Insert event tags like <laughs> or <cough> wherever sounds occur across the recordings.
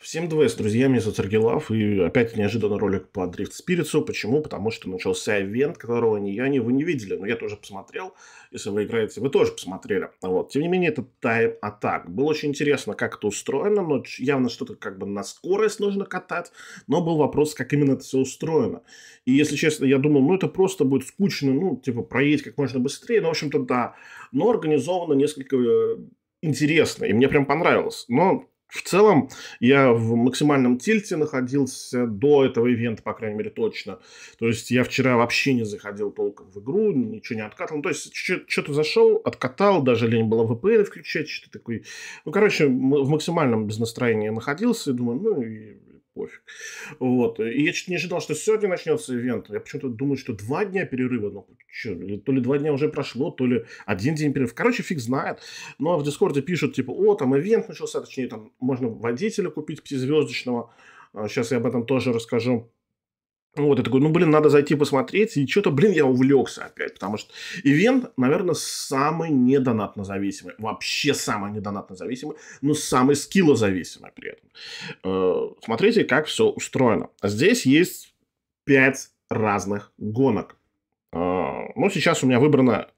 Всем двест, друзья, меня зовут Сергей Лав, и опять неожиданно ролик по Drift Spirits. Почему? Потому что начался ивент, которого ни я, ни вы не видели, но я тоже посмотрел. Если вы играете, вы тоже посмотрели. Вот. Тем не менее, это Time Attack. Было очень интересно, как это устроено, но явно что-то как бы на скорость нужно катать, но был вопрос, как именно это все устроено. И, если честно, я думал, ну это просто будет скучно, ну, типа, проедь как можно быстрее, ну, в общем-то, да. Но организовано несколько э, интересно, и мне прям понравилось. Но в целом, я в максимальном тильте находился до этого ивента, по крайней мере, точно. То есть я вчера вообще не заходил толком в игру, ничего не откатал. Ну, то есть что-то зашел, откатал, даже лень было VPN включать, что-то такое. Ну, короче, в максимальном без настроения находился и думаю, ну, и пофиг. Вот. И я чуть не ожидал, что сегодня начнется ивент. Я почему-то думаю, что два дня перерыва. Ну, что, то ли два дня уже прошло, то ли один день перерыва. Короче, фиг знает. Но в Дискорде пишут, типа, о, там ивент начался, точнее, там можно водителя купить пятизвездочного. Сейчас а, я об этом тоже расскажу. Вот, я такой, ну, блин, надо зайти посмотреть. И что-то, блин, я увлекся опять, потому что ивент, наверное, самый недонатно зависимый. Вообще самый недонатно зависимый, но самый скиллозависимый при этом. Э, смотрите, как все устроено. Здесь есть пять разных гонок. Э, ну, сейчас у меня выбрано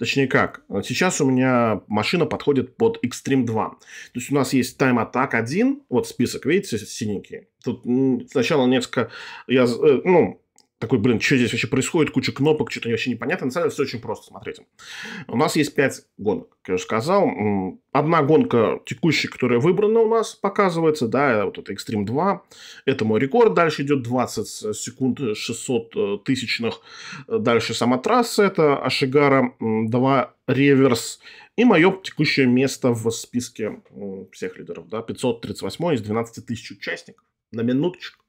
Точнее как, сейчас у меня машина подходит под Extreme 2. То есть у нас есть Time Attack 1, вот список, видите, синенький. Тут сначала несколько, я, э, ну, такой, блин, что здесь вообще происходит, куча кнопок, что-то вообще непонятно. На самом деле все очень просто, смотрите. У нас есть пять гонок, как я уже сказал. Одна гонка текущая, которая выбрана у нас, показывается, да, вот это Extreme 2. Это мой рекорд, дальше идет 20 э, секунд 600 э, э, тысячных. Дальше сама трасса, это Ашигара 2 реверс. И мое текущее место в списке всех лидеров, да, 538 из 12 тысяч участников на минуточку.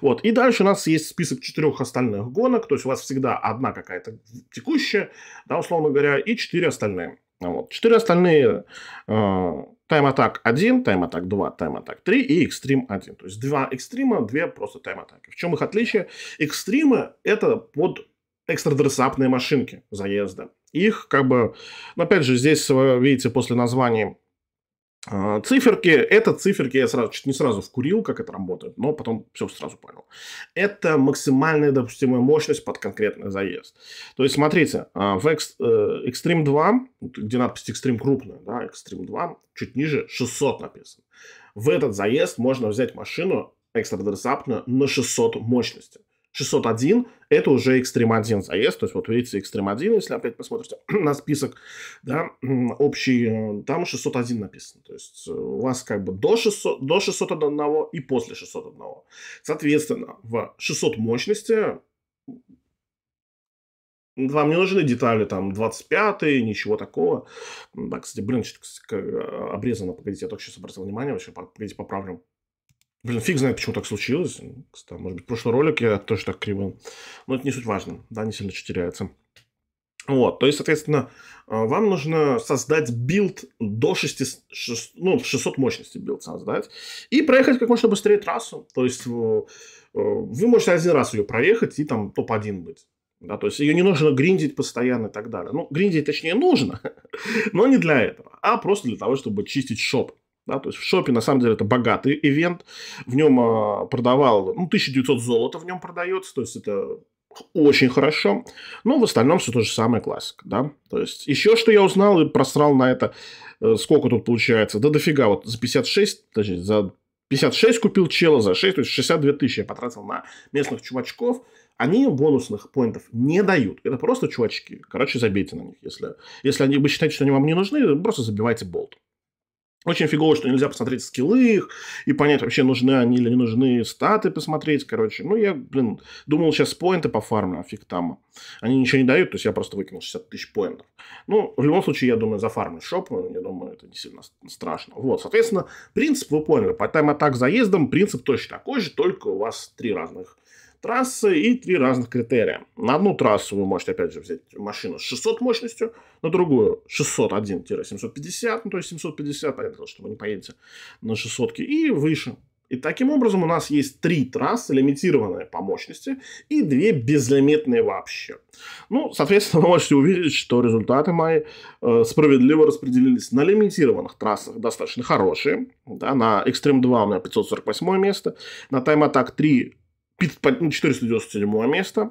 Вот. И дальше у нас есть список четырех остальных гонок. То есть у вас всегда одна какая-то текущая, да, условно говоря, и четыре остальные. Вот. Четыре остальные тайм атак Attack 1, Time Attack 2, Time Attack 3 и Extreme 1. То есть два экстрима, две просто тайм атаки. В чем их отличие? Экстримы это под экстрадрессапные машинки заезда. Их как бы, ну, опять же, здесь, э, видите, после названия а, циферки, это циферки, я сразу, чуть не сразу вкурил, как это работает, но потом все сразу понял. Это максимальная допустимая мощность под конкретный заезд. То есть, смотрите, а, в э, Extreme 2, где надпись Extreme крупная, да, Extreme 2, чуть ниже 600 написано. В этот заезд можно взять машину экстрадерсапную на 600 мощности. 601 – это уже экстрим 1 заезд. То есть, вот видите, экстрим 1, если опять посмотрите <clears throat> на список, да, <clears throat> общий, э, там 601 написано. То есть, э, у вас как бы до, 600, до 601 и после 601. Соответственно, в 600 мощности вам не нужны детали там 25-е, ничего такого. Да, кстати, блин, что-то э, обрезано, погодите, я только сейчас обратил внимание, вообще, погодите, поправлю Блин, фиг знает, почему так случилось. Может быть, в прошлый ролик я тоже так криво. Но это не суть важно, да, не сильно теряется. Вот, то есть, соответственно, а, вам нужно создать билд до 6, 6, ну, 600 мощности билд создать и проехать как можно быстрее трассу. То есть, э, э, вы можете один раз ее проехать и там топ-1 быть. Да, то есть ее не нужно гриндить постоянно и так далее. Ну, гриндить, точнее, нужно, <laughs> но не для этого, а просто для того, чтобы чистить шоп. Да, то есть в шопе на самом деле это богатый ивент. В нем а, продавал, ну, 1900 золота в нем продается, то есть это очень хорошо. Но в остальном все то же самое классик, да. То есть еще что я узнал и просрал на это, э, сколько тут получается. Да дофига, вот за 56, точнее, за 56 купил чела за 6, то есть 62 тысячи я потратил на местных чувачков. Они бонусных поинтов не дают. Это просто чувачки. Короче, забейте на них. Если, если они, вы считаете, что они вам не нужны, просто забивайте болт. Очень фигово, что нельзя посмотреть скиллы их и понять, вообще нужны они или не нужны, статы посмотреть, короче. Ну, я, блин, думал, сейчас поинты по фарму, а фиг там. Они ничего не дают, то есть я просто выкинул 60 тысяч поинтов. Ну, в любом случае, я думаю, за зафармлю шоп, я думаю, это не сильно страшно. Вот, соответственно, принцип вы поняли. По тайм-атак заездом принцип точно такой же, только у вас три разных трассы и три разных критерия. На одну трассу вы можете, опять же, взять машину с 600 мощностью, на другую 601-750, ну, то есть 750, понятно, что вы не поедете на 600 и выше. И таким образом у нас есть три трассы, лимитированные по мощности, и две безлимитные вообще. Ну, соответственно, <laughs> вы можете увидеть, что результаты мои э, справедливо распределились на лимитированных трассах, достаточно хорошие. Да, на Extreme 2 у меня 548 место, на Time Attack 3 Пит 497 ну, место.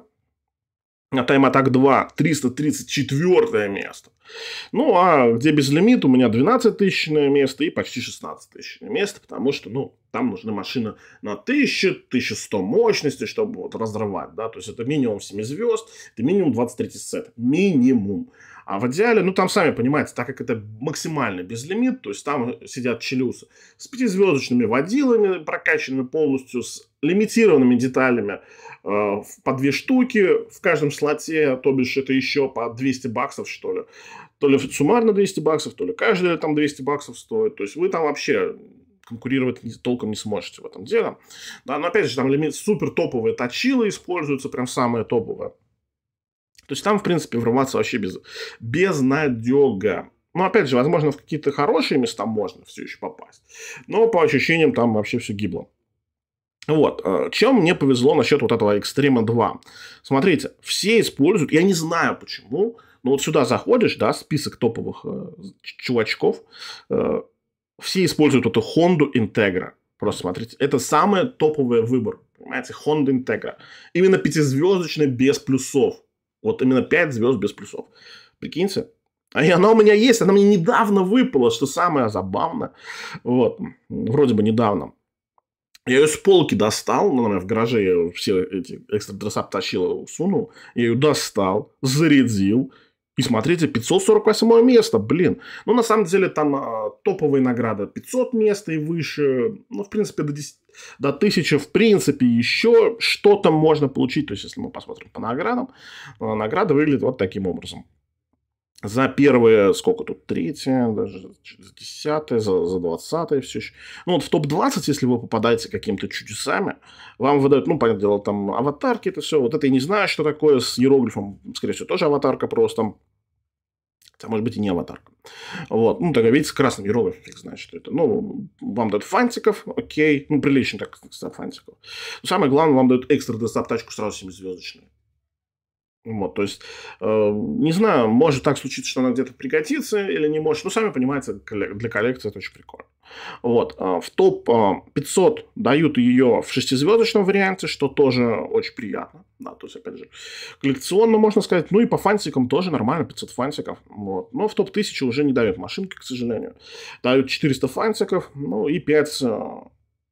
А Time Attack 2 334 место. Ну, а где без безлимит, у меня 12 тысячное место и почти 16 тысячное место, потому что, ну, там нужна машина на 1000, 1100 мощности, чтобы вот разрывать, да, то есть это минимум 7 звезд, это минимум 23 сет, минимум. А в идеале, ну там сами понимаете, так как это максимально безлимит, то есть там сидят челюсы с пятизвездочными водилами, прокачанными полностью, с лимитированными деталями э, по две штуки в каждом слоте, то бишь это еще по 200 баксов, что ли. То ли суммарно 200 баксов, то ли каждый там 200 баксов стоит. То есть вы там вообще конкурировать толком не сможете в этом деле. Да, но опять же, там лимит супер топовые точилы используются, прям самые топовые. То есть там, в принципе, врываться вообще без, без надега. Но, ну, опять же, возможно, в какие-то хорошие места можно все еще попасть. Но по ощущениям там вообще все гибло. Вот. Э, чем мне повезло насчет вот этого Экстрима 2? Смотрите, все используют, я не знаю почему, но вот сюда заходишь, да, список топовых э, чувачков, э, все используют эту Honda Integra. Просто смотрите, это самый топовый выбор, понимаете, Honda Integra. Именно пятизвездочный без плюсов. Вот именно 5 звезд без плюсов. Прикиньте. А и она у меня есть, она мне недавно выпала, что самое забавное. Вот, вроде бы недавно. Я ее с полки достал, ну, наверное, в гараже я все эти экстрадреса тащил, сунул. Я ее достал, зарядил. И смотрите, 548 место, блин. Ну, на самом деле, там а, топовые награды 500 мест и выше. Ну, в принципе, до 10, до 1000, в принципе, еще что-то можно получить. То есть, если мы посмотрим по наградам, э, награды выглядят вот таким образом. За первые, сколько тут, третье, даже за десятое, за, за двадцатое все еще. Ну вот в топ-20, если вы попадаете какими-то чудесами, вам выдают, ну, понятное дело, там аватарки, это все. Вот это я не знаю, что такое с иероглифом, скорее всего, тоже аватарка просто. Хотя, а может быть, и не аватарка. Вот. Ну, тогда видите, красным фиг знает, что это. Ну, вам дают фантиков, окей. Ну, прилично так, 100 фантиков. Но самое главное, вам дают экстра десктоп-тачку сразу 7 звездочную. Вот, то есть, э, не знаю, может так случиться, что она где-то пригодится или не может. Ну, сами понимаете, для коллекции это очень прикольно. Вот, э, в топ э, дают ее в шестизвездочном варианте, что тоже очень приятно. Да, то есть, опять же, коллекционно можно сказать. Ну и по фантикам тоже нормально, 500 фантиков. Вот. Но в топ 1000 уже не дают машинки, к сожалению. Дают 400 фантиков, ну и 5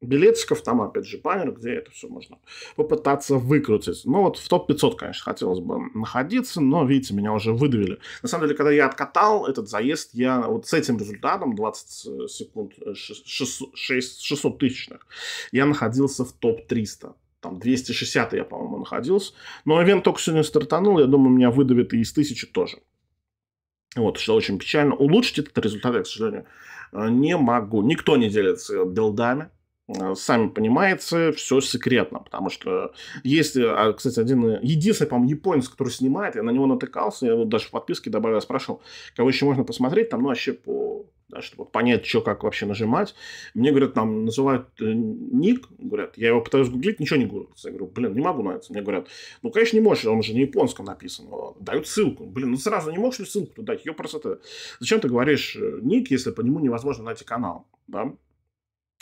билетиков, там, опять же, баннер, где это все можно попытаться выкрутить. Ну, вот в топ-500, конечно, хотелось бы находиться, но, видите, меня уже выдавили. На самом деле, когда я откатал этот заезд, я вот с этим результатом, 20 секунд, 600, 600 тысячных, я находился в топ-300 там 260 я, по-моему, находился. Но ивент только сегодня стартанул, я думаю, меня выдавит и из тысячи тоже. Вот, что очень печально. Улучшить этот результат я, к сожалению, э, не могу. Никто не делится билдами. Э, сами понимаете, все секретно, потому что есть, а, кстати, один, э, единственный, по-моему, японец, который снимает, я на него натыкался, я вот даже в подписке добавил, спрашивал, кого еще можно посмотреть, там, ну, вообще по да, чтобы понять, что как вообще нажимать. Мне говорят, там называют э, ник, говорят, я его пытаюсь гуглить, ничего не гуглится. Я говорю, блин, не могу найти. Мне говорят, ну, конечно, не можешь, он же на японском написан. Э, дают ссылку. Блин, ну сразу не можешь ли ссылку туда дать? Ее просто... Зачем ты говоришь ник, если по нему невозможно найти канал? Да?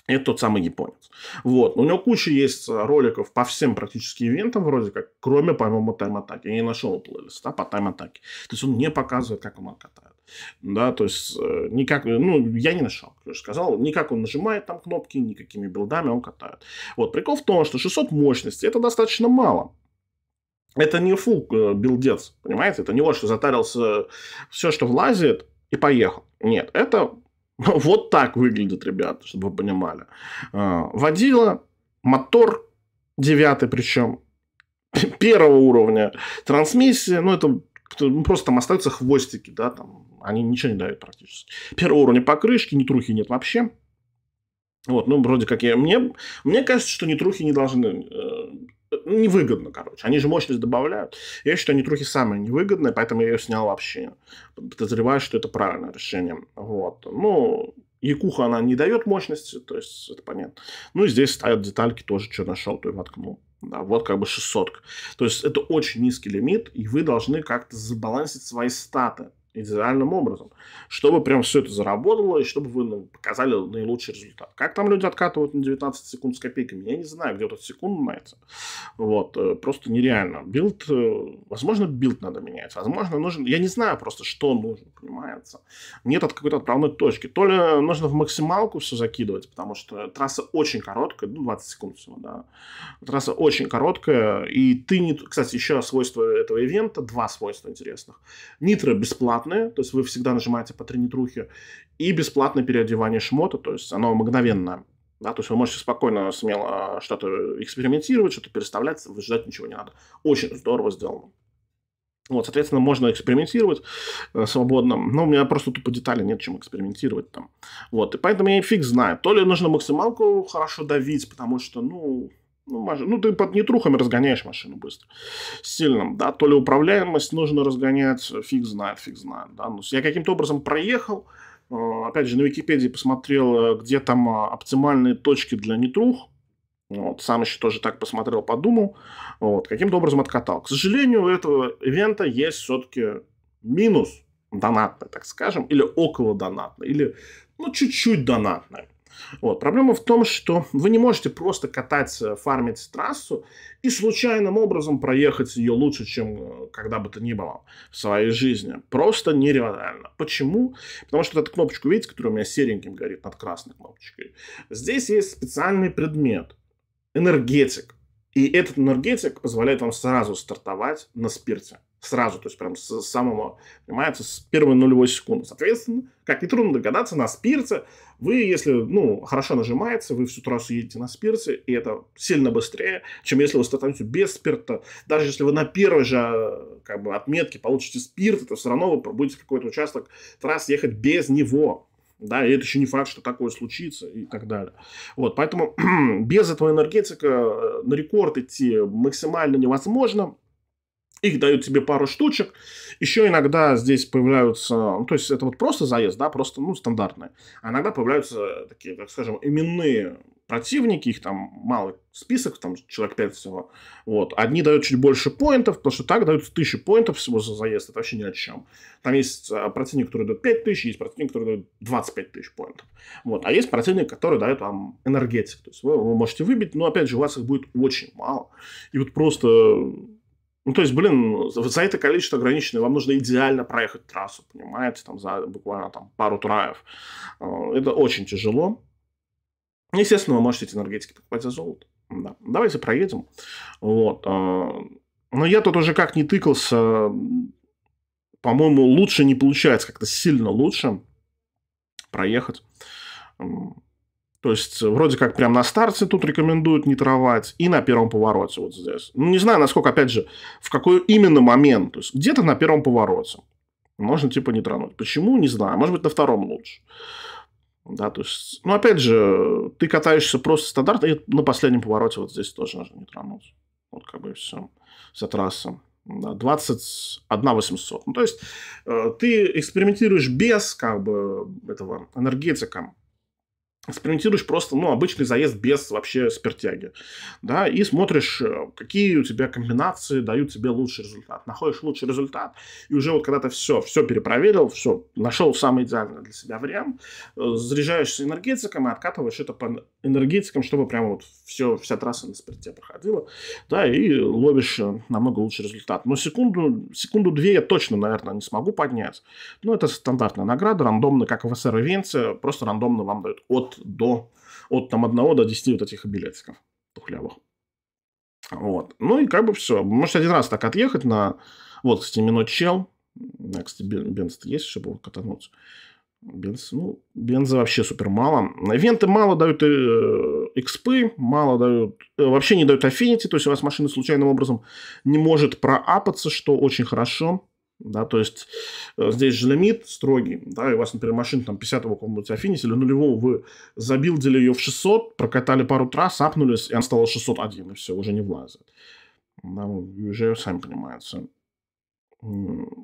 Это тот самый японец. Вот. У него куча есть э, роликов по всем практически ивентам, вроде как, кроме, по-моему, тайм-атаки. Я не нашел плейлиста по тайм-атаке. То есть он не показывает, как он катает. Да, то есть э, никак, э, ну, я не нашел, как я же сказал, никак он нажимает там кнопки, никакими билдами он катает. Вот, прикол в том, что 600 мощности, это достаточно мало. Это не фул билдец, понимаете? Это не вот, что затарился все, что влазит, и поехал. Нет, это <laughs> Вот так выглядит, ребята, чтобы вы понимали. А, водила, мотор, девятый причем, <laughs> первого уровня трансмиссия, ну, это ну, просто там остаются хвостики, да, там, они ничего не дают практически. Первого уровня покрышки, нитрухи нет вообще. Вот, ну, вроде как я... Мне, мне кажется, что нитрухи не должны э, ну, невыгодно, короче. Они же мощность добавляют. Я считаю, они нетрухи самые невыгодные, поэтому я ее снял вообще. Подозреваю, что это правильное решение. Вот. Ну, Якуха, она не дает мощности, то есть это понятно. Ну, и здесь стоят детальки тоже, что нашел, то и воткнул. Да, вот как бы 600. То есть это очень низкий лимит, и вы должны как-то забалансить свои статы идеальным образом, чтобы прям все это заработало и чтобы вы ну, показали наилучший результат. Как там люди откатывают на 19 секунд с копейками, я не знаю, где тут секунда найти. Вот, э, просто нереально. Билд, э, возможно, билд надо менять, возможно, нужен, я не знаю просто, что нужно, понимается. Нет от какой-то отправной точки. То ли нужно в максималку все закидывать, потому что трасса очень короткая, ну, 20 секунд всего, да. Трасса очень короткая, и ты не... Кстати, еще свойство этого ивента, два свойства интересных. Нитро бесплатно платные, то есть вы всегда нажимаете по тренитрухе, и бесплатное переодевание шмота, то есть оно мгновенно. Да, то есть вы можете спокойно, смело а, что-то экспериментировать, что-то переставлять, вы ждать ничего не надо. Очень здорово сделано. Вот, соответственно, можно экспериментировать э, свободно, но у меня просто тупо детали нет, чем экспериментировать там. Вот, и поэтому я и фиг знаю. То ли нужно максималку хорошо давить, потому что, ну, ну, машина. ну, ты под нетрухами разгоняешь машину быстро. Сильным, да, то ли управляемость нужно разгонять, фиг знает, фиг знает, да. Ну, я каким-то образом проехал, э, опять же, на Википедии посмотрел, э, где там а, оптимальные точки для нетрух, вот, сам еще тоже так посмотрел, подумал, вот, каким-то образом откатал. К сожалению, у этого ивента есть все-таки минус донатный, так скажем, или около донатный, или ну, чуть-чуть донатный. Вот. Проблема в том, что вы не можете просто катать, э, фармить трассу и случайным образом проехать ее лучше, чем э, когда бы то ни было в своей жизни. Просто нереально. Почему? Потому что вот эту кнопочку, видите, которая у меня сереньким горит над красной кнопочкой. Здесь есть специальный предмет. Энергетик. И этот энергетик позволяет вам сразу стартовать на спирте сразу, то есть прям с, самого, понимаете, с первой нулевой секунды. Соответственно, как нетрудно догадаться, на спирте вы, если, ну, хорошо нажимается, вы всю трассу едете на спирте, и это сильно быстрее, чем если вы стартанете без спирта. Даже если вы на первой же, как бы, отметке получите спирт, то все равно вы будете какой-то участок трассы ехать без него. Да, и это еще не факт, что такое случится и так далее. Вот, поэтому <clears throat> без этого энергетика э, на рекорд идти максимально невозможно – их дают тебе пару штучек. Еще иногда здесь появляются, ну, то есть это вот просто заезд, да, просто, ну, стандартные. А иногда появляются такие, так скажем, именные противники, их там малый список, там человек 5 всего. Вот. Одни дают чуть больше поинтов, потому что так дают 1000 поинтов всего за заезд, это вообще ни о чем. Там есть э, противник, который дает 5000, есть противник, который дает 25 тысяч поинтов. Вот. А есть противник, который дает вам энергетик. То есть вы, вы можете выбить, но опять же у вас их будет очень мало. И вот просто ну, то есть, блин, за это количество ограниченное вам нужно идеально проехать трассу, понимаете, там за буквально там, пару траев. Э, это очень тяжело. Естественно, вы можете эти энергетики покупать за золото. Да. Давайте проедем. Вот. Э, но я тут уже как не тыкался, по-моему, лучше не получается, как-то сильно лучше проехать. То есть, вроде как, прям на старте тут рекомендуют не травать, и на первом повороте вот здесь. Ну, не знаю, насколько, опять же, в какой именно момент. То есть, где-то на первом повороте можно, типа, не тронуть. Почему? Не знаю. Может быть, на втором лучше. Да, то есть, ну, опять же, ты катаешься просто стандартно, и на последнем повороте вот здесь тоже нужно не тронуть. Вот как бы все. с Вся трасса. 21 800. Ну, то есть, э, ты экспериментируешь без, как бы, этого энергетика экспериментируешь просто, ну, обычный заезд без вообще спиртяги, да, и смотришь, э, какие у тебя комбинации дают тебе лучший результат, находишь лучший результат, и уже вот когда то все, все перепроверил, все, нашел самый идеальный для себя вариант, э, заряжаешься энергетиком и откатываешь это по энергетикам, чтобы прямо вот все, вся трасса на спирте проходила, да, и ловишь э, намного лучший результат. Но секунду, секунду-две я точно, наверное, не смогу поднять. Но это стандартная награда, рандомно, как в СР-ивенте, просто рандомно вам дают от до от там одного до 10 вот этих билетиков тухлявых. Вот. Ну и как бы все. Можете один раз так отъехать на... Вот, кстати, минут чел. Кстати, бенз есть, чтобы катануться. Бенз, ну, бенза вообще супер мало. Венты мало дают э, экспы, мало дают... Э, вообще не дают афинити, то есть у вас машина случайным образом не может проапаться, что очень хорошо. Да, то есть э, здесь же лимит строгий, да, и у вас, например, машина там 50-го какого-нибудь или нулевого, вы забилдили ее в 600, прокатали пару трасс, апнулись, и она стала 601, и все, уже не влазит. Да, ну, уже сами понимаете.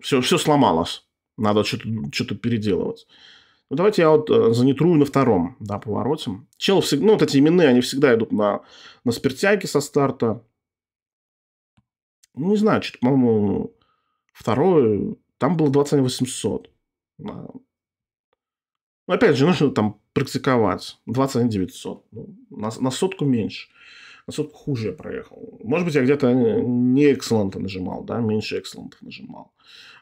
Все, все сломалось. Надо что-то, что-то переделывать. Ну, давайте я вот э, занитрую на втором да, повороте. Чел всегда, ну, вот эти именные, они всегда идут на, на спиртяге со старта. Ну, не знаю, что-то, по-моему, Второе, там было 21800. А. Ну, опять же, нужно там практиковать. 21900. Ну, на, на сотку меньше. На сотку хуже я проехал. Может быть, я где-то не экселента нажимал, да, меньше экселентов нажимал.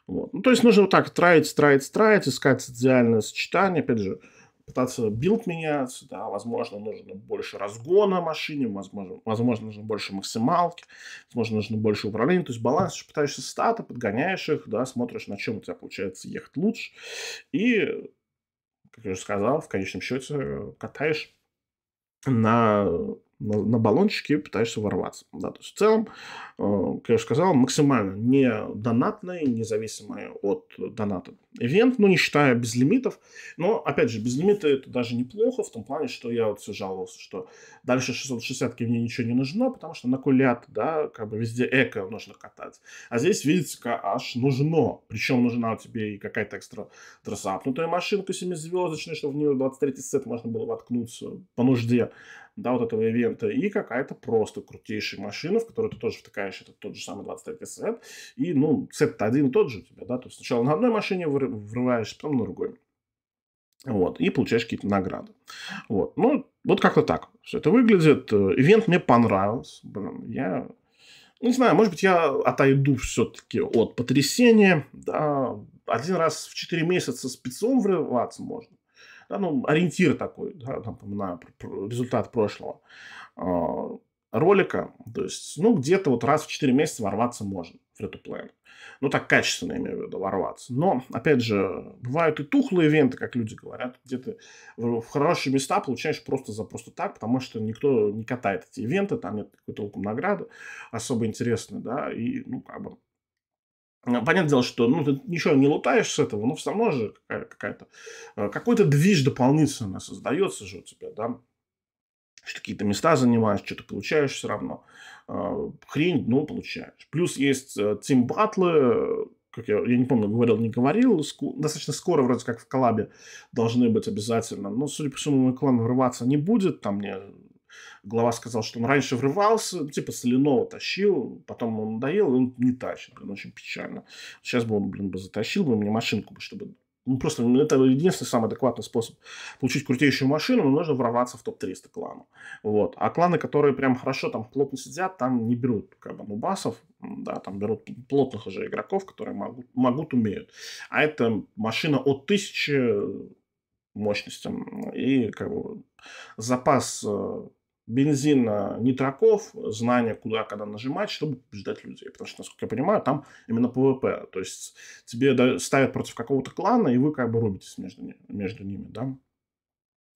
Вот. Ну, то есть нужно вот так траить, траить, траить, искать идеальное сочетание. Опять же, пытаться билд менять, да, возможно, нужно больше разгона машине, возможно, возможно, нужно больше максималки, возможно, нужно больше управления, то есть баланс, пытаешься статы, подгоняешь их, да, смотришь, на чем у тебя получается ехать лучше, и, как я уже сказал, в конечном счете катаешь на на, на баллончике пытаешься ворваться. Да, то есть в целом, э, как я уже сказал, максимально не донатное, независимое от доната ивент, ну, не считая безлимитов. Но, опять же, безлимиты это даже неплохо, в том плане, что я вот все жаловался, что дальше 660-ки мне ничего не нужно, потому что на кулят, да, как бы везде эко нужно катать. А здесь, видите, аж нужно. Причем нужна тебе и какая-то экстра дросапнутая машинка семизвездочная, чтобы в нее 23-й сет можно было воткнуться по нужде, да, вот этого ивента. И какая-то просто крутейшая машина, в которую ты тоже втыкаешь этот тот же самый 23-й сет. И, ну, сет-то один и тот же у тебя, да, то есть сначала на одной машине вы врываешься, там на другой. Вот, и получаешь какие-то награды. Вот, ну, вот как-то так все это выглядит. Э, ивент мне понравился. Блин, я не знаю, может быть, я отойду все-таки от потрясения. Да, один раз в 4 месяца спецом врываться можно. Да, ну, ориентир такой, да, напоминаю, результат прошлого э, ролика. То есть, ну, где-то вот раз в 4 месяца ворваться можно free-to-play. Ну, так качественно, я имею в виду, ворваться. Но, опять же, бывают и тухлые ивенты, как люди говорят, где ты в хорошие места получаешь просто за просто так, потому что никто не катает эти ивенты, там нет какой-то толком награды особо интересные, да, и, ну, как бы, ну, Понятное дело, что ну, ты ничего не лутаешь с этого, но все равно же какая-то, э, какой-то движ дополнительно создается же у тебя, да, что какие-то места занимаешь, что-то получаешь все равно. А, хрень, но получаешь. Плюс есть Тим э, Батлы, э, как я, я не помню, говорил, не говорил, достаточно скоро вроде как в коллабе должны быть обязательно. Но, судя по всему, мой клан врываться не будет. Там мне глава сказал, что он раньше врывался, типа соляного тащил, потом он надоел, и он не тащит, блин, очень печально. Сейчас бы он, блин, бы затащил бы мне машинку, чтобы ну, просто ну, это единственный самый адекватный способ получить крутейшую машину, но нужно ворваться в топ-300 клана. Вот. А кланы, которые прям хорошо там плотно сидят, там не берут как бы нубасов, да, там берут плотных уже игроков, которые могут, могут умеют. А это машина от 1000 мощностям и как бы запас э, бензин нитроков, знание, куда, когда нажимать, чтобы побеждать людей. Потому что, насколько я понимаю, там именно ПВП. То есть тебе ставят против какого-то клана, и вы как бы рубитесь между, ними, между ними, да.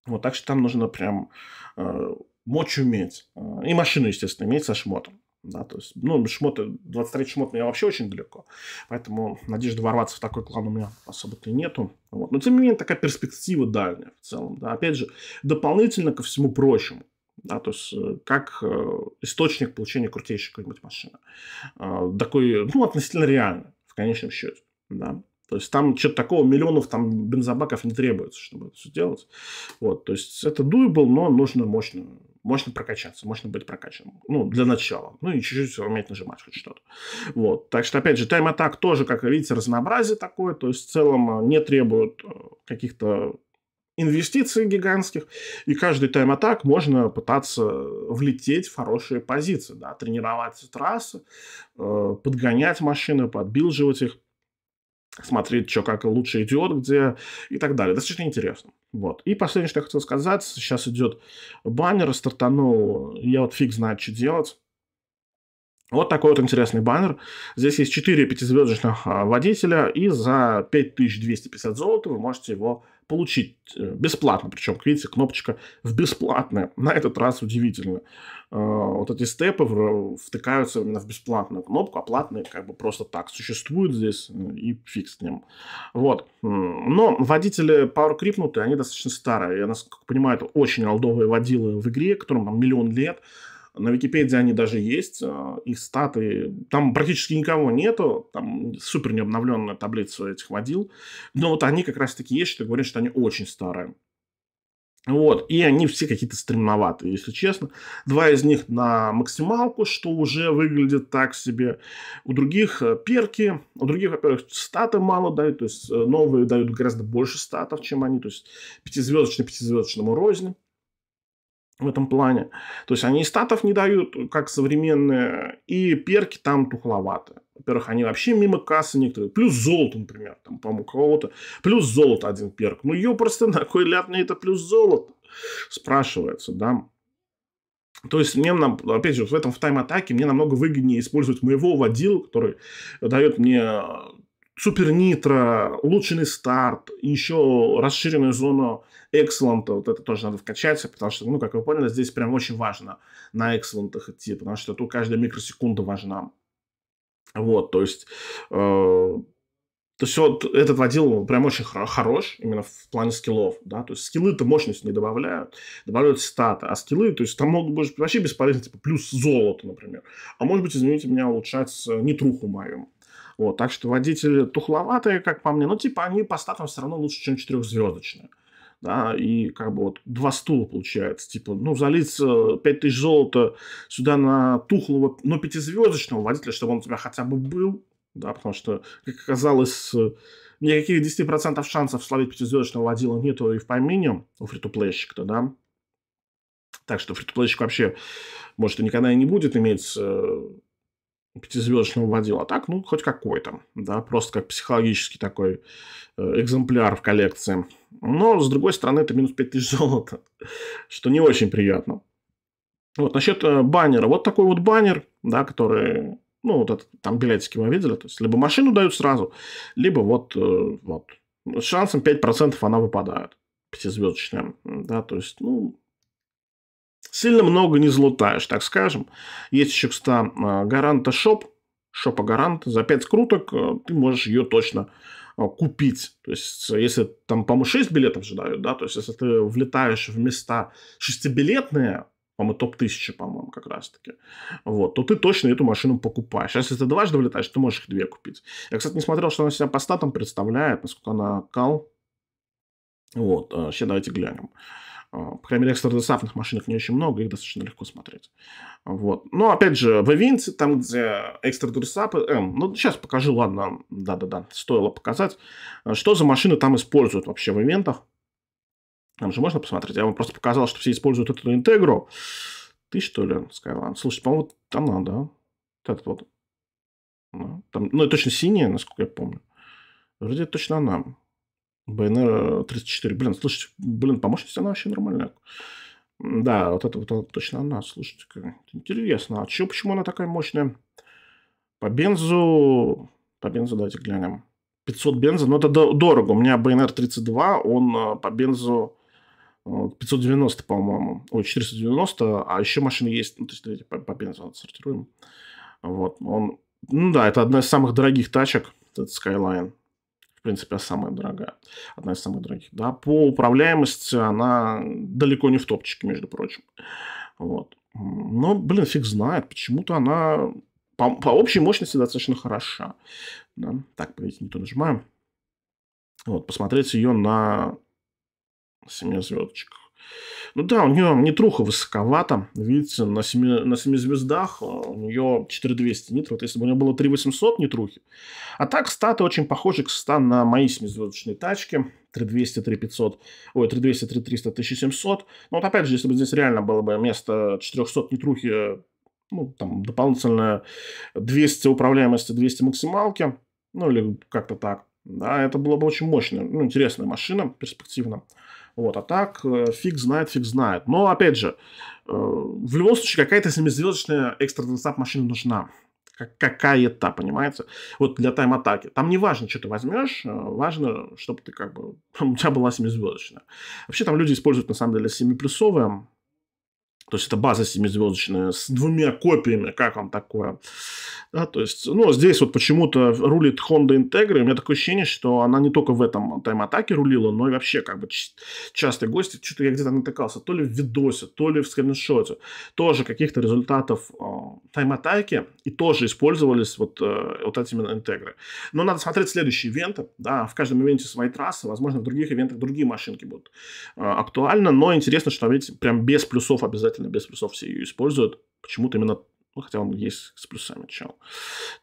Вот, так что там нужно прям э, мочь уметь. Э, и машину, естественно, иметь со шмотом. Да, то есть, ну, шмоты, 23 шмот э, я вообще очень далеко, поэтому надежды ворваться в такой клан у меня особо-то и нету. Вот. Но, тем не менее, такая перспектива дальняя в целом. Да. Опять же, дополнительно ко всему прочему, да, то есть э, как э, источник получения крутейшей какой-нибудь машины. А, такой, ну, относительно реально, в конечном счете, да. То есть там что-то такого, миллионов там бензобаков не требуется, чтобы это все делать. Вот, то есть это дуэбл, но нужно мощно, мощно прокачаться, можно быть прокачанным. Ну, для начала. Ну, и чуть-чуть уметь нажимать хоть что-то. Вот. Так что, опять же, тайм-атак тоже, как видите, разнообразие такое. То есть в целом э, не требует каких-то инвестиций гигантских, и каждый тайм-атак можно пытаться влететь в хорошие позиции, да, тренировать трассы, э, подгонять машины, подбилживать их, смотреть, что как лучше идет, где и так далее. Достаточно интересно. Вот. И последнее, что я хотел сказать, сейчас идет баннер, стартанул, я вот фиг знает, что делать. Вот такой вот интересный баннер. Здесь есть 4 пятизвездочных а, водителя, и за 5250 золота вы можете его получить э, бесплатно, причем, видите, кнопочка в бесплатное. <laughs> На этот раз удивительно. А, вот эти степы втыкаются именно в бесплатную кнопку, а платные как бы просто так существуют здесь ну, и фиг с ним. Вот. Но водители Power Крипнутые, они достаточно старые. Я, насколько понимаю, это очень олдовые водилы в игре, которым там миллион лет. На Википедии они даже есть, а, их статы, там практически никого нету, там супер необновленную таблицу этих водил, но вот они как раз-таки есть, что говорят, что они очень старые. Вот, и они все какие-то стремноватые, если честно. Два из них на максималку, что уже выглядит так себе. У других э, перки, у других, во-первых, статы мало дают, то есть э, новые дают гораздо больше статов, чем они, то есть пятизвездочные пятизвездочному рознь в этом плане. То есть они и статов не дают, как современные, и перки там тухловаты. Во-первых, они вообще мимо кассы некоторые. Плюс золото, например, там, по-моему, кого-то. Плюс золото один перк. Ну, ее просто на кой ляд мне это плюс золото? Спрашивается, да. То есть мне, нам, опять же, в этом в тайм-атаке мне намного выгоднее использовать моего водила, который дает мне супер нитро, улучшенный старт, еще расширенную зону Excellent, вот это тоже надо вкачать, потому что, ну, как вы поняли, здесь прям очень важно на Excellent идти, потому что тут каждая микросекунда важна. Вот, то есть, э, то есть вот этот водил прям очень хорош именно в плане скиллов, да, то есть скиллы-то мощность не добавляют, добавляют статы, а скиллы, то есть там могут быть вообще бесполезны, типа плюс золото, например, а может быть, извините меня, улучшать э, нитруху мою, вот, так что водители тухловатые, как по мне, но типа они по статам все равно лучше, чем четырехзвездочные. Да, и как бы вот два стула получается. Типа, ну, залить 5000 э, золота сюда на тухлого, но пятизвездочного водителя, чтобы он у тебя хотя бы был, да, потому что, как оказалось, э, никаких 10% шансов словить пятизвездочного водила нету и в помине у фритуплейщика-то, да. Так что фритуплейщик вообще, может, и никогда и не будет иметь э, пятизвездочного водила. так, ну, хоть какой-то, да, просто как психологический такой э, экземпляр в коллекции. Но, с другой стороны, это минус 5000 <laughs> золота, что не очень приятно. Вот, насчет э, баннера. Вот такой вот баннер, да, который, ну, вот этот, там билетики мы видели. То есть, либо машину дают сразу, либо вот, э, вот, с шансом 5% она выпадает, пятизвездочная, да, то есть, ну, Сильно много не залутаешь, так скажем. Есть еще, кстати, а, Гаранта Шоп, Шопа Гарант. За 5 круток э, ты можешь ее точно а, купить. То есть, э, если там, по-моему, 6 билетов же дают, да, то есть, если ты влетаешь в места шестибилетные, по-моему, топ-1000, по-моему, как раз-таки, вот, то ты точно эту машину покупаешь. А если ты дважды влетаешь, ты можешь их две купить. Я, кстати, не смотрел, что она себя по статам представляет, насколько она кал. Вот, сейчас э, давайте глянем. А, по крайней мере, экстрадосавных машинок не очень много, их достаточно легко смотреть. Вот. Но, опять же, в Эвинце, там, где экстрадосапы... Э, эм, ну, сейчас покажу, ладно, да-да-да, стоило показать. Э, что за машины там используют вообще в ивентах? Там же можно посмотреть. Я вам просто показал, что все используют эту интегру. Ты, что ли, Skylab? Слушай, по-моему, вот она, да? Вот этот вот. Ну, там, ну, это точно синяя, насколько я помню. Вроде точно она. БНР 34. Э, блин, слушайте, блин, по она вообще нормальная. Да, вот это вот точно она, слушайте. Как... Интересно, а чё, почему она такая мощная? По бензу... По бензу давайте глянем. 500 бенза, но ну, это дорого. У меня БНР 32, он э, по бензу 590, э, по-моему. Ой, 490, а еще машины есть. Ну, то есть, давайте по, по бензу отсортируем. Вот, он... Ну да, это одна из самых дорогих тачек, этот Skyline в принципе, самая дорогая, одна из самых дорогих. Да. По управляемости она далеко не в топчике, между прочим. Вот. Но, блин, фиг знает, почему-то она по, по общей мощности достаточно хороша. Да. Так, погодите, не то нажимаем. Вот, посмотреть ее на 7 звездочках. Ну да, у нее нитруха высоковата. Видите, на 7, на 7 звездах а, у нее 4200 нитро. Вот если бы у нее было 3800 нитрухи. А так статы очень похожи к стан на мои 7-звездочные тачки. 3200, 3500, ой, 3200, 3300, 1700. Ну вот опять же, если бы здесь реально было бы место 400 нитрухи, ну, там, дополнительная 200 управляемости, 200 максималки, ну, или как-то так, да, это было бы очень мощно, ну, интересная машина, перспективно. Вот, а так э, фиг знает, фиг знает. Но, опять же, э, в любом случае, какая-то семизвездочная экстра машина нужна. Какая-то, понимаете? Вот для тайм-атаки. Там не важно, что ты возьмешь, э, важно, чтобы ты как бы... <laughs> У тебя была семизвездочная. Вообще там люди используют, на самом деле, 7-плюсовые то есть это база семизвездочная с двумя копиями. Как вам такое? Да, то есть, ну, здесь вот почему-то рулит Honda Integra. И у меня такое ощущение, что она не только в этом тайм-атаке рулила, но и вообще как бы частые гости Что-то я где-то натыкался. То ли в видосе, то ли в скриншоте. Тоже каких-то результатов э, тайм-атаки. И тоже использовались вот, э, вот эти именно Integra. Но надо смотреть следующие ивенты. Да, в каждом ивенте свои трассы. Возможно, в других ивентах другие машинки будут э, актуальны. Но интересно, что, видите, прям без плюсов обязательно обязательно, без плюсов все ее используют. Почему-то именно ну, хотя он есть с плюсами чел.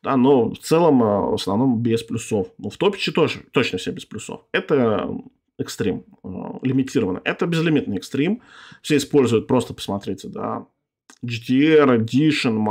Да, но в целом, а, в основном, без плюсов. Ну, в топиче тоже, точно все без плюсов. Это экстрим, а, лимитированно. Это безлимитный экстрим. Все используют, просто посмотрите, да, GTR, Edition,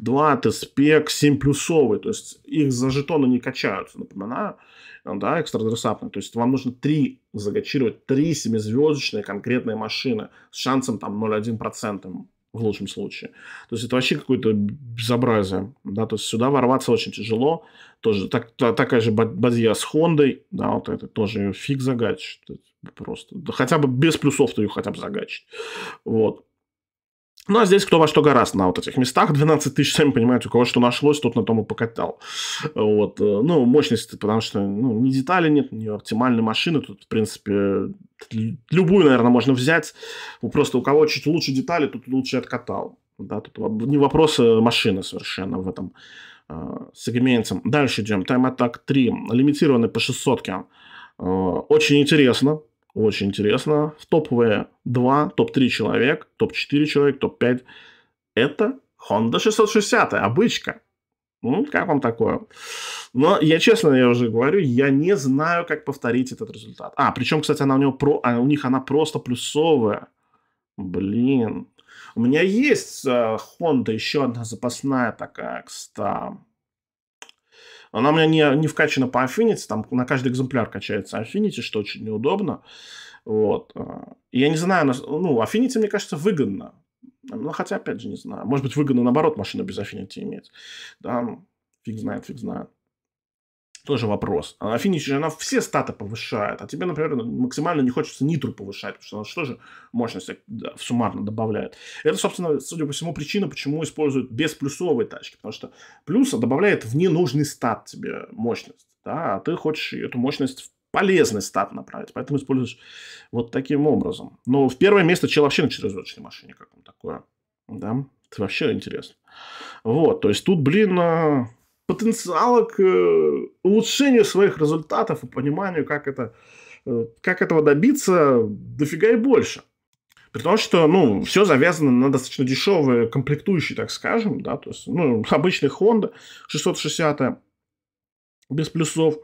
My22, TSPEC, 7 плюсовый. То есть их за жетоны не качаются, напоминаю. Да, экстрадрессапные. То есть вам нужно три загачировать, три семизвездочные конкретные машины с шансом там 0,1% в лучшем случае. То есть это вообще какое-то безобразие. Да? То есть сюда ворваться очень тяжело. Тоже так, та, такая же базия с Хондой. Да, вот это тоже ее фиг загачить. Просто. Да хотя бы без плюсов-то ее хотя бы загачить. Вот. Ну, а здесь кто во что гораздо на вот этих местах. 12 тысяч, сами понимаете, у кого что нашлось, тот на том и покатал. Вот. Э, ну, мощность, потому что ну, ни детали нет, ни оптимальной машины. Тут, в принципе, любую, наверное, можно взять. Просто у кого чуть лучше детали, тут лучше откатал. Да, тут не вопрос э, машины совершенно в этом э, сегменте. Дальше идем. Time Attack 3. Лимитированный по 600 -ке. Э, очень интересно. Очень интересно. В топовые 2, топ-3 человек, топ-4 человек, топ-5. Это Honda 660, обычка. Ну, как вам такое? Но я честно, я уже говорю, я не знаю, как повторить этот результат. А, причем, кстати, она у него про, а у них она просто плюсовая. Блин. У меня есть э, Honda еще одна запасная такая, кстати. Она у меня не, не вкачана по Affinity, там на каждый экземпляр качается Affinity, что очень неудобно. Вот. Э, я не знаю, ну, Affinity, мне кажется, выгодно. Ну, хотя, опять же, не знаю. Может быть, выгодно, наоборот, машину без Affinity иметь. Да, ну, фиг знает, фиг знает тоже вопрос. А на финише же она все статы повышает, а тебе, например, максимально не хочется нитру повышать, потому что она же тоже мощность суммарно добавляет. Это, собственно, судя по всему, причина, почему используют без плюсовой тачки, потому что плюса добавляет в ненужный стат тебе мощность, да, а ты хочешь эту мощность в полезный стат направить, поэтому используешь вот таким образом. Но в первое место чел вообще на четырехзвездочной машине, как он такое, да, это вообще интересно. Вот, то есть тут, блин, а, потенциала к э, улучшению своих результатов и пониманию, как, это, э, как этого добиться, дофига и больше. При том, что, ну, все завязано на достаточно дешевые комплектующие, так скажем, да, то есть, ну, <laughs> обычный Honda 660 без плюсов.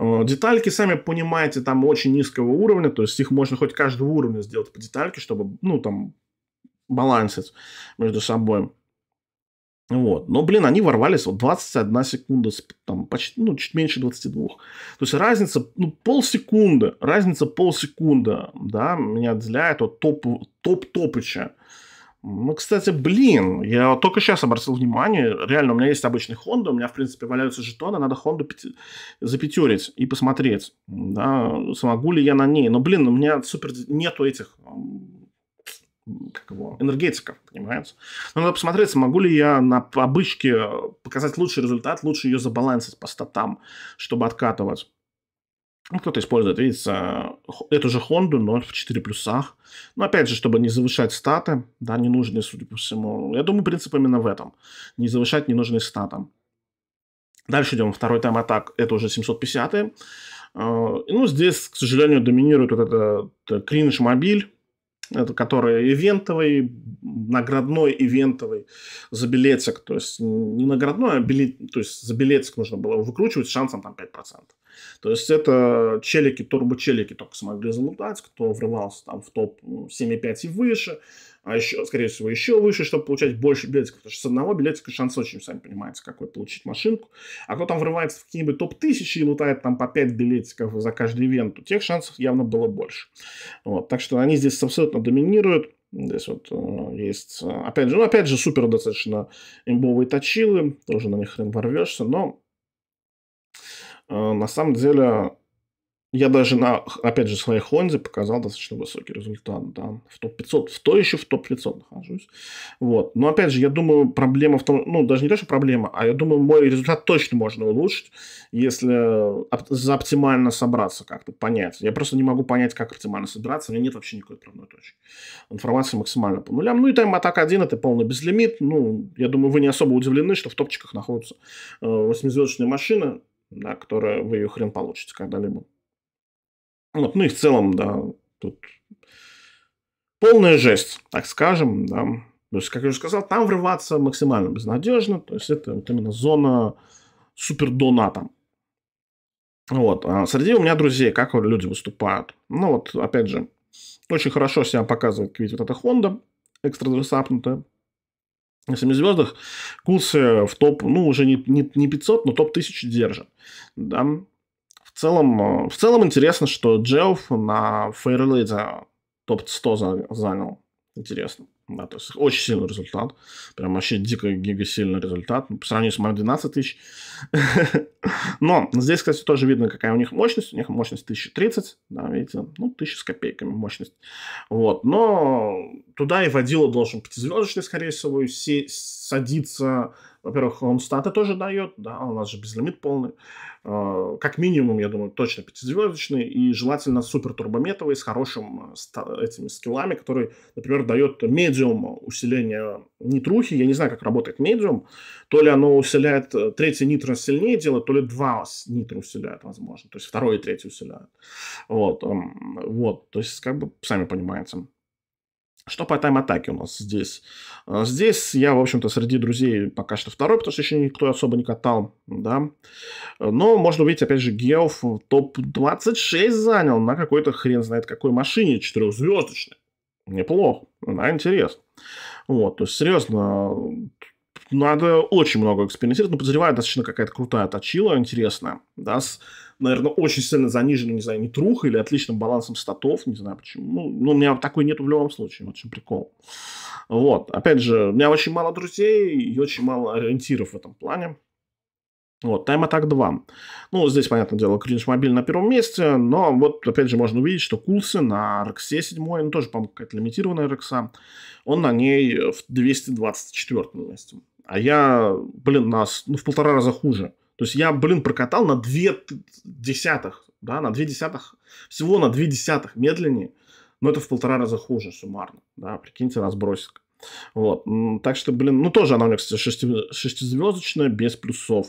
Э, детальки, сами понимаете, там очень низкого уровня, то есть их можно хоть каждого уровня сделать по детальке, чтобы, ну, там, балансить между собой. Вот. Но, блин, они ворвались вот 21 секунда, там, почти, ну, чуть меньше 22. То есть разница, ну, полсекунды, разница полсекунды, да, меня отделяет от топ, топ-топыча. Ну, кстати, блин, я только сейчас обратил внимание, реально, у меня есть обычный Honda, у меня, в принципе, валяются жетоны, надо Honda пяти... запятерить и посмотреть, да, смогу ли я на ней. Но, блин, у меня супер нету этих как его, энергетика, понимаете? Но надо посмотреть, смогу ли я на обычке э, показать лучший результат, лучше ее забалансить по статам, чтобы откатывать. Ну, кто-то использует, видите, э, эту же Хонду, но в 4 плюсах. Но опять же, чтобы не завышать статы, да, ненужные, судя по всему. Я думаю, принцип именно в этом. Не завышать ненужные статы. Дальше идем, второй тайм атак, это уже 750 -е. Э, ну, здесь, к сожалению, доминирует вот этот кринж-мобиль, это который ивентовый, наградной ивентовый за билетик, то есть не наградной, а билет, то есть за билетик нужно было выкручивать с шансом там 5%. То есть это челики, турбо-челики только смогли замутать кто врывался там в топ 7,5 ну, и выше, а еще, скорее всего, еще выше, чтобы получать больше билетиков. Потому что с одного билетика шанс очень, сами понимаете, какой получить машинку. А кто там врывается в какие-нибудь топ-1000 и лутает там по 5 билетиков за каждый ивент, у тех шансов явно было больше. Вот. Так что они здесь абсолютно доминируют. Здесь вот э, есть, э, опять же, ну, опять же, супер достаточно имбовые точилы, тоже на них хрен ворвешься, но э, на самом деле я даже на, опять же, своей Хонзе показал достаточно высокий результат, да, в топ-500, в то еще в топ-500 нахожусь, вот, но опять же, я думаю, проблема в том, ну, даже не то, что проблема, а я думаю, мой результат точно можно улучшить, если оп- оптимально собраться как-то, понять, я просто не могу понять, как оптимально собраться, у меня нет вообще никакой правной точки, информация максимально по нулям, ну, и тайм атак один, это полный безлимит, ну, я думаю, вы не особо удивлены, что в топчиках находится э, восьмизвездочная машина, да, которая вы ее хрен получите когда-либо. Вот, ну, ну и в целом, да, тут полная жесть, так скажем, да. То есть, как я уже сказал, там врываться максимально безнадежно. То есть, это вот именно зона супердона там. Вот. А среди у меня друзей, как люди выступают. Ну вот, опять же, очень хорошо себя показывает видите, вот эта Honda, экстра засапнутая, На 7 звездах Кулси в топ, ну, уже не, не, не 500, но топ 1000 держит. Да? В целом, э, в целом интересно, что Джеоф на Фейерлейде топ-100 занял. Интересно. Да, то есть очень сильный результат. Прям вообще дико гигасильный результат. По сравнению с моим 12 тысяч. <laughs> Но здесь, кстати, тоже видно, какая у них мощность. У них мощность 1030, да, видите, ну, 1000 с копейками мощность. Вот, но туда и водила должен пятизвездочный, скорее всего, садиться во-первых, он статы тоже дает, да, а у нас же безлимит полный. А, как минимум, я думаю, точно пятизвездочный и желательно супер турбометовый с хорошим э, этими скиллами, который, например, дает медиум усиление нитрухи. Я не знаю, как работает медиум. То ли оно усиляет э, третий нитро сильнее делает, то ли два нитро усиляет, возможно. То есть второй и третий усиляют. Вот, эм, вот. То есть, как бы, сами понимаете. Что по тайм-атаке у нас здесь? А, здесь я, в общем-то, среди друзей пока что второй, потому что еще никто особо не катал, да. Но можно увидеть, опять же, Геоф топ-26 занял на какой-то хрен знает какой машине четырехзвездочной. Неплохо, она интересна. Вот, то есть, серьезно, ну, надо очень много экспериментировать, но ну, подозреваю, достаточно какая-то крутая точила, интересная, да, с, наверное, очень сильно заниженным, не знаю, нетрухой или отличным балансом статов, не знаю почему, ну, ну, у меня такой нету в любом случае, очень прикол. Вот, опять же, у меня очень мало друзей и очень мало ориентиров в этом плане. Вот, Time Attack 2. Ну, здесь, понятное дело, кринж мобиль на первом месте, но вот, опять же, можно увидеть, что Кулсы на RX 7, ну, тоже, по-моему, какая-то лимитированная RX, он на ней в 224 месте а я, блин, нас ну, в полтора раза хуже. То есть я, блин, прокатал на две десятых, да, на две десятых, всего на две десятых медленнее, но это в полтора раза хуже суммарно, да, прикиньте, нас разбросик. Вот, так что, блин, ну тоже она у меня, кстати, шести, шестизвездочная, без плюсов.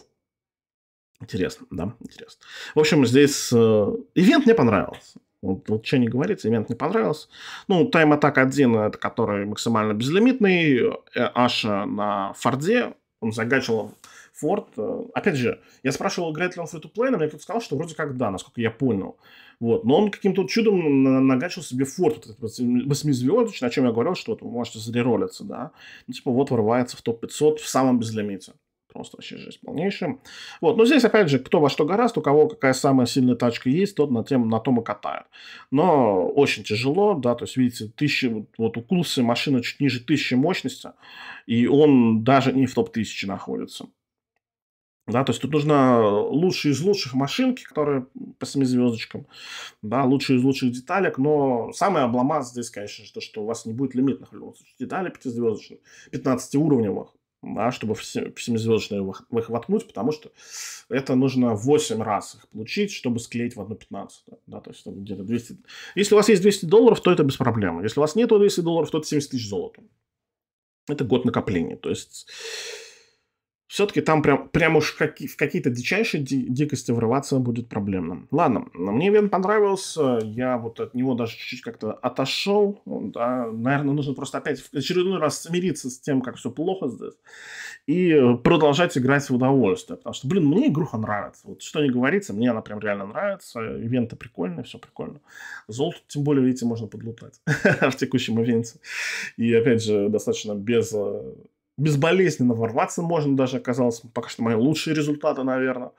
Интересно, да, интересно. В общем, здесь э, ивент мне понравился. Вот, вот что не говорится, ивент не понравился. Ну, Time Attack 1, это который максимально безлимитный. Э, Аша на Форде, он загачил Форд. Э, опять же, я спрашивал, играет ли он в фри-то-плей, но мне кто-то сказал, что вроде как да, насколько я понял. Вот. Но он каким-то чудом нагачил себе Форд, вот восьмизвездочный, о чем я говорил, что вот, вы можете зареролиться, да. Ну, типа, вот вырывается в топ-500 в самом безлимите. Просто вообще жесть полнейшая, Вот. Но здесь, опять же, кто во что гораст, у кого какая самая сильная тачка есть, тот на, тем, на том и катает. Но очень тяжело, да, то есть, видите, тысячи, вот у Кулсы машина чуть ниже тысячи мощности, и он даже не в топ-1000 находится. Да, то есть тут нужно лучшие из лучших машинки, которые по семи звездочкам, да, лучшие из лучших деталек, но самый обломаз здесь, конечно же, то, что у вас не будет лимитных деталей пятизвездочных, 15 уровневых, да, чтобы в семизвездочные их воткнуть, потому что это нужно 8 раз их получить, чтобы склеить в одну 1.15. Да, то есть где-то 200... Если у вас есть 200 долларов, то это без проблем. Если у вас нет 200 долларов, то это 70 тысяч золота. Это год накопления. То есть все-таки там прям, прям уж какие, в какие-то дичайшие ди- дикости врываться будет проблемно. Ладно, мне вен понравился, я вот от него даже чуть-чуть как-то отошел. Да, наверное, нужно просто опять в очередной раз смириться с тем, как все плохо здесь, и продолжать играть в удовольствие. Потому что, блин, мне игруха нравится. Вот что не говорится, мне она прям реально нравится. Ивенты прикольные, все прикольно. Золото, тем более, видите, можно подлутать <laughs> в текущем ивенте. И, опять же, достаточно без э, безболезненно ворваться можно даже оказалось. Пока что мои лучшие результаты, наверное.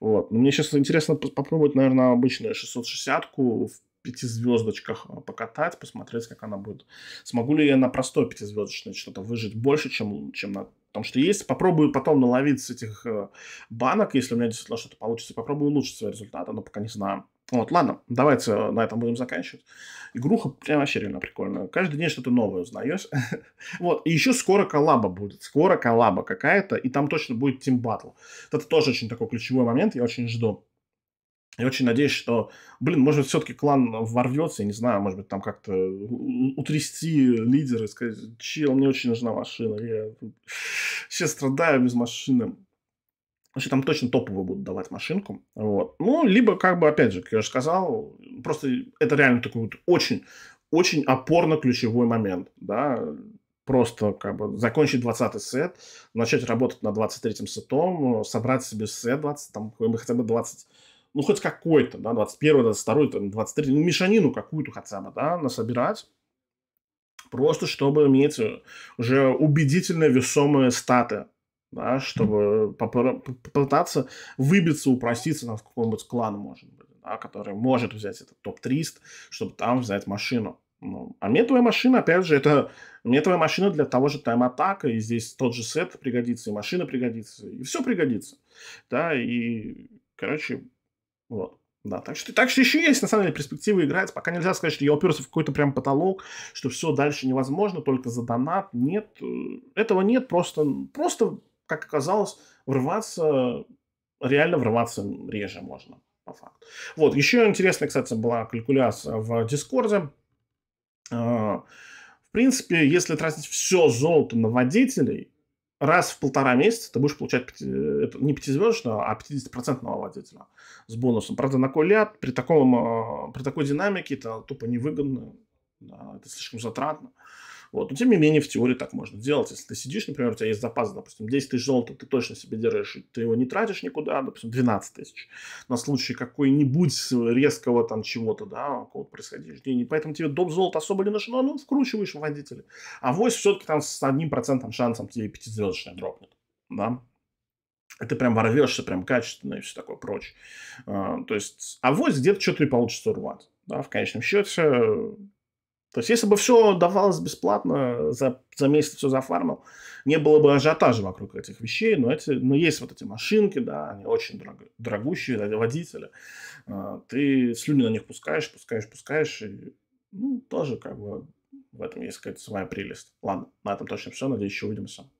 Вот. Но мне сейчас интересно попробовать, наверное, обычную 660-ку в пятизвездочках а, покатать, посмотреть, как она будет. Смогу ли я на простой пятизвездочной что-то выжить больше, чем, чем на том, что есть. Попробую потом наловить с этих э, банок, если у меня действительно что-то получится. Попробую улучшить свои результаты, но пока не знаю. Вот, ладно, давайте на этом будем заканчивать. Игруха прям вообще реально прикольная. Каждый день что-то новое узнаешь. <laughs> вот, и еще скоро коллаба будет. Скоро коллаба какая-то, и там точно будет Team Battle. Это тоже очень такой ключевой момент, я очень жду. Я очень надеюсь, что, блин, может быть, все-таки клан ворвется, я не знаю, может быть, там как-то утрясти лидера и сказать, чел, мне очень нужна машина, я сейчас страдаю без машины. Значит, там точно топовую будут давать машинку. Вот. Ну, либо, как бы, опять же, как я уже сказал, просто это реально такой вот очень, очень опорно-ключевой момент, да, просто как бы закончить 20 сет, начать работать на 23-м сетом, собрать себе сет 20, там хотя бы 20, ну хоть какой-то, да, 21 22 там, 23 ну мешанину какую-то хотя бы, да, насобирать, просто чтобы иметь уже убедительные весомые статы да, чтобы попытаться выбиться, упроститься на какой-нибудь клан, может быть, да, который может взять этот топ-300, чтобы там взять машину. Ну, а метовая машина, опять же, это метовая машина для того же тайм-атака, и здесь тот же сет пригодится, и машина пригодится, и все пригодится. Да, и, короче, вот. Да, так что, так что еще есть, на самом деле, перспективы играть. Пока нельзя сказать, что я уперся в какой-то прям потолок, что все дальше невозможно, только за донат. Нет, э, этого нет, просто, просто как оказалось, врываться, реально врываться реже можно, по факту. Вот, еще интересная, кстати, была калькуляция в Дискорде. А, в принципе, если тратить все золото на водителей, раз в полтора месяца ты будешь получать 5, э, не пятизвездочного, а 50% водителя с бонусом. Правда, на коляд при, таком, а, при такой динамике это тупо невыгодно, это слишком затратно. Вот. Но тем не менее, в теории так можно делать. Если ты сидишь, например, у тебя есть запас, допустим, 10 тысяч золота, ты точно себе держишь, ты его не тратишь никуда, допустим, 12 тысяч. На случай какой-нибудь резкого там чего-то, да, какого-то происхождения. Поэтому тебе доп. золота особо не нужно, ну, вкручиваешь в водителя. А вось все-таки там с одним процентом шансом тебе пятизвездочная дропнет. Да? это ты прям ворвешься, прям качественно и все такое прочее. А, то есть, а авось где-то что-то и получится урвать. Да, в конечном счете, то есть, если бы все давалось бесплатно, за, за месяц все зафармил, не было бы ажиотажа вокруг этих вещей, но, эти, но есть вот эти машинки, да, они очень дорог, дорогущие для водителя. А, ты слюни на них пускаешь, пускаешь, пускаешь, и, ну, тоже как бы в этом есть какая-то своя прелесть. Ладно, на этом точно все, надеюсь, еще увидимся.